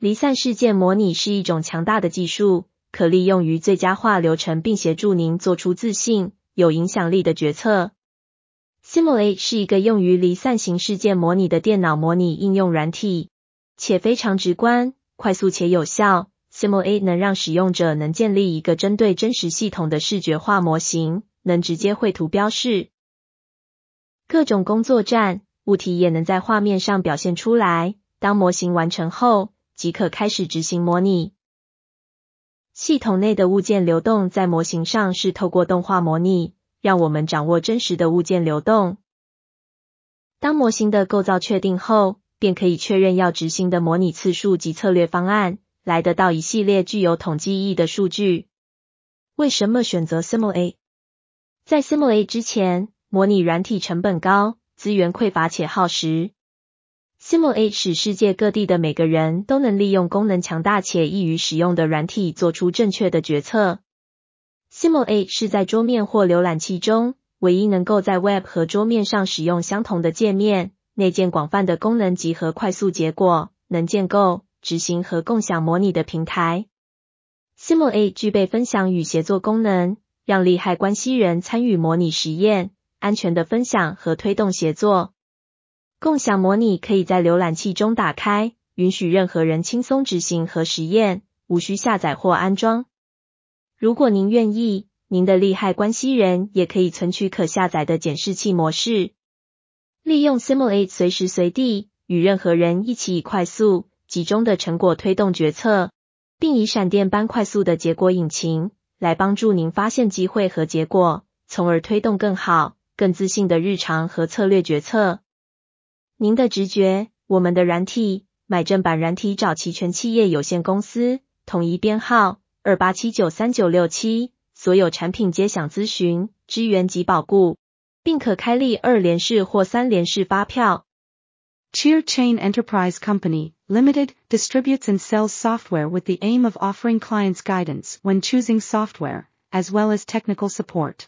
离散事件模拟是一种强大的技术，可利用于最佳化流程，并协助您做出自信、有影响力的决策。Simula t e 是一个用于离散型事件模拟的电脑模拟应用软体，且非常直观、快速且有效。Simula t e 能让使用者能建立一个针对真实系统的视觉化模型，能直接绘图标示各种工作站物体，也能在画面上表现出来。当模型完成后，即可开始执行模拟。系统内的物件流动在模型上是透过动画模拟，让我们掌握真实的物件流动。当模型的构造确定后，便可以确认要执行的模拟次数及策略方案，来得到一系列具有统计意义的数据。为什么选择 Simula？在 Simula 之前，模拟软体成本高、资源匮乏且耗时。Simul8 使世界各地的每个人都能利用功能强大且易于使用的软体做出正确的决策。Simul8 是在桌面或浏览器中唯一能够在 Web 和桌面上使用相同的界面、内建广泛的功能集合、快速结果、能建构、执行和共享模拟的平台。Simul8 具备分享与协作功能，让利害关系人参与模拟实验，安全的分享和推动协作。共享模拟可以在浏览器中打开，允许任何人轻松执行和实验，无需下载或安装。如果您愿意，您的利害关系人也可以存取可下载的检视器模式。利用 Simulate 随时随地与任何人一起，以快速、集中的成果推动决策，并以闪电般快速的结果引擎来帮助您发现机会和结果，从而推动更好、更自信的日常和策略决策。您的直觉，我们的软体，买正版软体找齐全企业有限公司，统一编号二八七九三九六七，所有产品皆享咨询、支援及保固，并可开立二联式或三联式发票。Cheer Chain Enterprise Company Limited distributes and sells software with the aim of offering clients guidance when choosing software, as well as technical support.